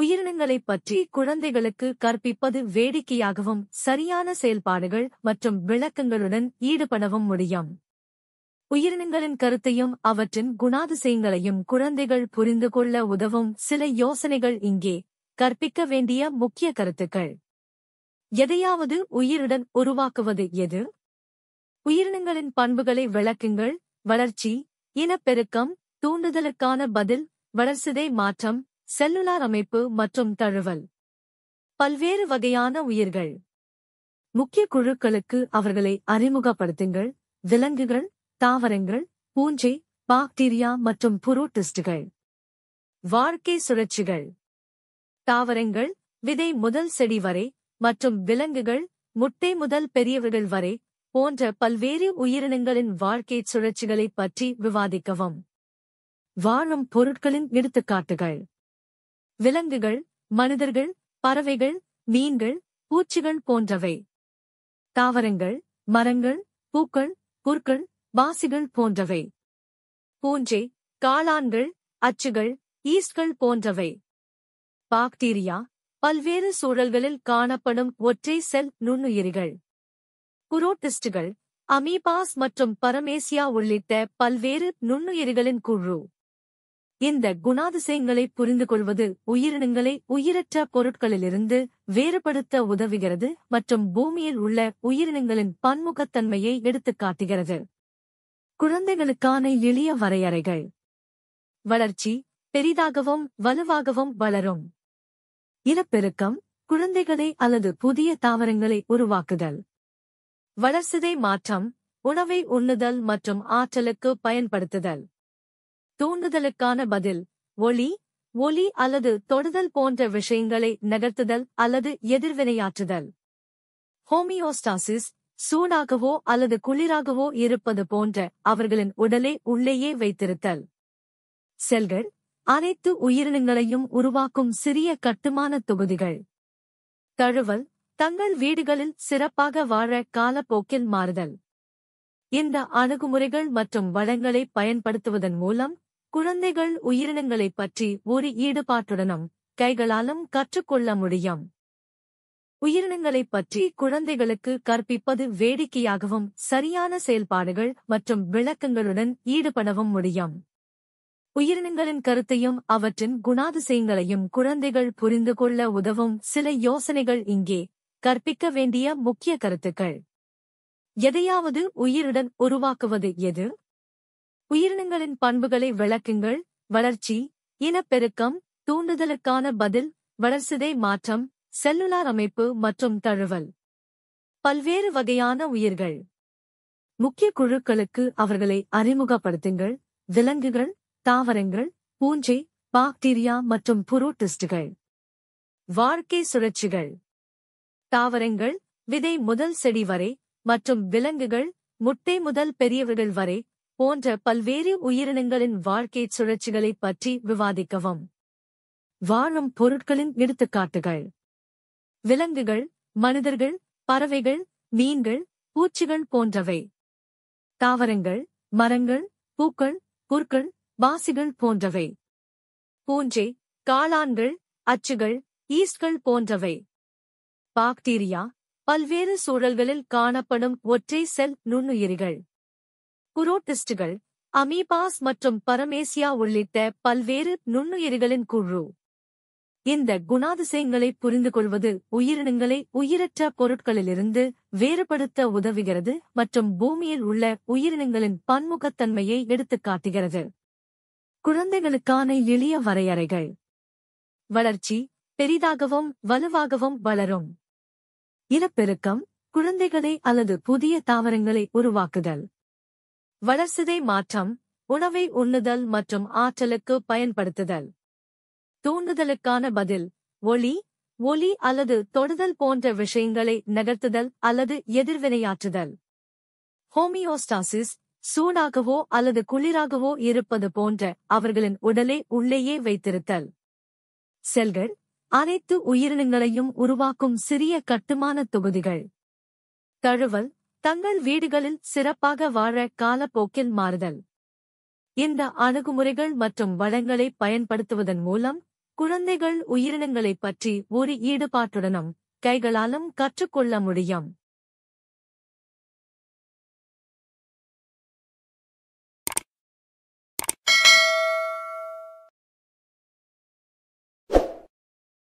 உயிரினங்களைப் பற்றி குழந்தைகளுக்கு கற்பிப்பது வேடிக்கையாகவும் சரியான செயல்பாடுகள் மற்றும் விளக்கங்களுடன் ஈடுபடவும் முடியும் உயிரினங்களின் கருத்தையும் அவற்றின் குணாதிசயங்களையும் குழந்தைகள் புரிந்து கொள்ள உதவும் சில யோசனைகள் இங்கே கற்பிக்க வேண்டிய முக்கிய கருத்துக்கள் எதையாவது உயிருடன் உருவாக்குவது எது உயிரினங்களின் பண்புகளை விளக்குங்கள் வளர்ச்சி இனப்பெருக்கம் தூண்டுதலுக்கான பதில் வளர்சிதை மாற்றம் செல்லுலார் அமைப்பு மற்றும் தழுவல் பல்வேறு வகையான உயிர்கள் முக்கிய குழுக்களுக்கு அவர்களை அறிமுகப்படுத்துங்கள் விலங்குகள் தாவரங்கள் பூஞ்சை பாக்டீரியா மற்றும் புரோட்டிஸ்டுகள் வாழ்க்கை சுழற்சிகள் தாவரங்கள் விதை முதல் செடி வரை மற்றும் விலங்குகள் முட்டை முதல் பெரியவர்கள் வரை போன்ற பல்வேறு உயிரினங்களின் வாழ்க்கை சுழற்சிகளை பற்றி விவாதிக்கவும் வாழும் பொருட்களின் எடுத்துக்காட்டுகள் விலங்குகள் மனிதர்கள் பறவைகள் மீன்கள் பூச்சிகள் போன்றவை தாவரங்கள் மரங்கள் பூக்கள் புற்கள் பாசிகள் போன்றவை பூஞ்சை காளான்கள் அச்சுகள் ஈஸ்ட்கள் போன்றவை பாக்டீரியா பல்வேறு சூழல்களில் காணப்படும் ஒற்றை செல் நுண்ணுயிரிகள் குரோட்டிஸ்டுகள் அமீபாஸ் மற்றும் பரமேசியா உள்ளிட்ட பல்வேறு நுண்ணுயிரிகளின் குழு இந்த குணாதிசயங்களை புரிந்து கொள்வது உயிரினங்களை உயிரற்ற பொருட்களிலிருந்து வேறுபடுத்த உதவுகிறது மற்றும் பூமியில் உள்ள உயிரினங்களின் பன்முகத்தன்மையை எடுத்துக்காட்டுகிறது குழந்தைகளுக்கான எளிய வரையறைகள் வளர்ச்சி பெரிதாகவும் வலுவாகவும் வளரும் இனப்பெருக்கம் குழந்தைகளை அல்லது புதிய தாவரங்களை உருவாக்குதல் வளர்சிதை மாற்றம் உணவை உண்ணுதல் மற்றும் ஆற்றலுக்கு பயன்படுத்துதல் தூண்டுதலுக்கான பதில் ஒளி ஒலி அல்லது தொடுதல் போன்ற விஷயங்களை நகர்த்துதல் அல்லது எதிர்வினையாற்றுதல் ஹோமியோஸ்டாசிஸ் சூடாகவோ அல்லது குளிராகவோ இருப்பது போன்ற அவர்களின் உடலை உள்ளேயே வைத்திருத்தல் செல்கள் அனைத்து உயிரினங்களையும் உருவாக்கும் சிறிய கட்டுமான தொகுதிகள் தழுவல் தங்கள் வீடுகளில் சிறப்பாக வாழ காலப்போக்கில் மாறுதல் இந்த அணுகுமுறைகள் மற்றும் வளங்களை பயன்படுத்துவதன் மூலம் குழந்தைகள் உயிரினங்களைப் பற்றி ஒரு ஈடுபாட்டுடனும் கைகளாலும் கற்றுக்கொள்ள முடியும் உயிரினங்களைப் பற்றி குழந்தைகளுக்கு கற்பிப்பது வேடிக்கையாகவும் சரியான செயல்பாடுகள் மற்றும் விளக்கங்களுடன் ஈடுபடவும் முடியும் உயிரினங்களின் கருத்தையும் அவற்றின் குணாதிசயங்களையும் குழந்தைகள் புரிந்து கொள்ள உதவும் சில யோசனைகள் இங்கே கற்பிக்க வேண்டிய முக்கிய கருத்துக்கள் எதையாவது உயிருடன் உருவாக்குவது எது உயிரினங்களின் பண்புகளை விளக்குங்கள் வளர்ச்சி இனப்பெருக்கம் தூண்டுதலுக்கான பதில் வளர்சிதை மாற்றம் செல்லுலார் அமைப்பு மற்றும் தழுவல் பல்வேறு வகையான உயிர்கள் முக்கிய குழுக்களுக்கு அவர்களை அறிமுகப்படுத்துங்கள் விலங்குகள் தாவரங்கள் பூஞ்சை பாக்டீரியா மற்றும் புரோட்டிஸ்டுகள் வாழ்க்கை சுழற்சிகள் தாவரங்கள் விதை முதல் செடி வரை மற்றும் விலங்குகள் முட்டை முதல் பெரியவர்கள் வரை போன்ற பல்வேறு உயிரினங்களின் வாழ்க்கைச் சுழற்சிகளைப் பற்றி விவாதிக்கவும் வாழும் பொருட்களின் எடுத்துக்காட்டுகள் விலங்குகள் மனிதர்கள் பறவைகள் மீன்கள் பூச்சிகள் போன்றவை தாவரங்கள் மரங்கள் பூக்கள் புற்கள் பாசிகள் போன்றவை பூஞ்சை காளான்கள் அச்சுகள் ஈஸ்ட்கள் போன்றவை பாக்டீரியா பல்வேறு சூழல்களில் காணப்படும் ஒற்றை செல் நுண்ணுயிரிகள் குரோட்டிஸ்டுகள் அமீபாஸ் மற்றும் பரமேசியா உள்ளிட்ட பல்வேறு நுண்ணுயிரிகளின் குழு இந்த குணாதிசயங்களை புரிந்து கொள்வது உயிரினங்களை உயிரற்ற பொருட்களிலிருந்து வேறுபடுத்த உதவுகிறது மற்றும் பூமியில் உள்ள உயிரினங்களின் பன்முகத்தன்மையை எடுத்துக்காட்டுகிறது குழந்தைகளுக்கான எளிய வரையறைகள் வளர்ச்சி பெரிதாகவும் வலுவாகவும் வளரும் இனப்பெருக்கம் குழந்தைகளை அல்லது புதிய தாவரங்களை உருவாக்குதல் வளர்சிதை மாற்றம் உணவை உண்ணுதல் மற்றும் ஆற்றலுக்கு பயன்படுத்துதல் தூண்டுதலுக்கான பதில் ஒளி ஒலி அல்லது தொடுதல் போன்ற விஷயங்களை நகர்த்துதல் அல்லது எதிர்வினையாற்றுதல் ஹோமியோஸ்டாசிஸ் சூடாகவோ அல்லது குளிராகவோ இருப்பது போன்ற அவர்களின் உடலை உள்ளேயே வைத்திருத்தல் செல்கள் அனைத்து உயிரினங்களையும் உருவாக்கும் சிறிய கட்டுமான தொகுதிகள் தழுவல் தங்கள் வீடுகளில் சிறப்பாக வாழ காலப்போக்கில் மாறுதல் இந்த அணுகுமுறைகள் மற்றும் வளங்களை பயன்படுத்துவதன் மூலம் குழந்தைகள் உயிரினங்களைப் பற்றி ஒரு ஈடுபாட்டுடனும் கைகளாலும் கற்றுக்கொள்ள முடியும்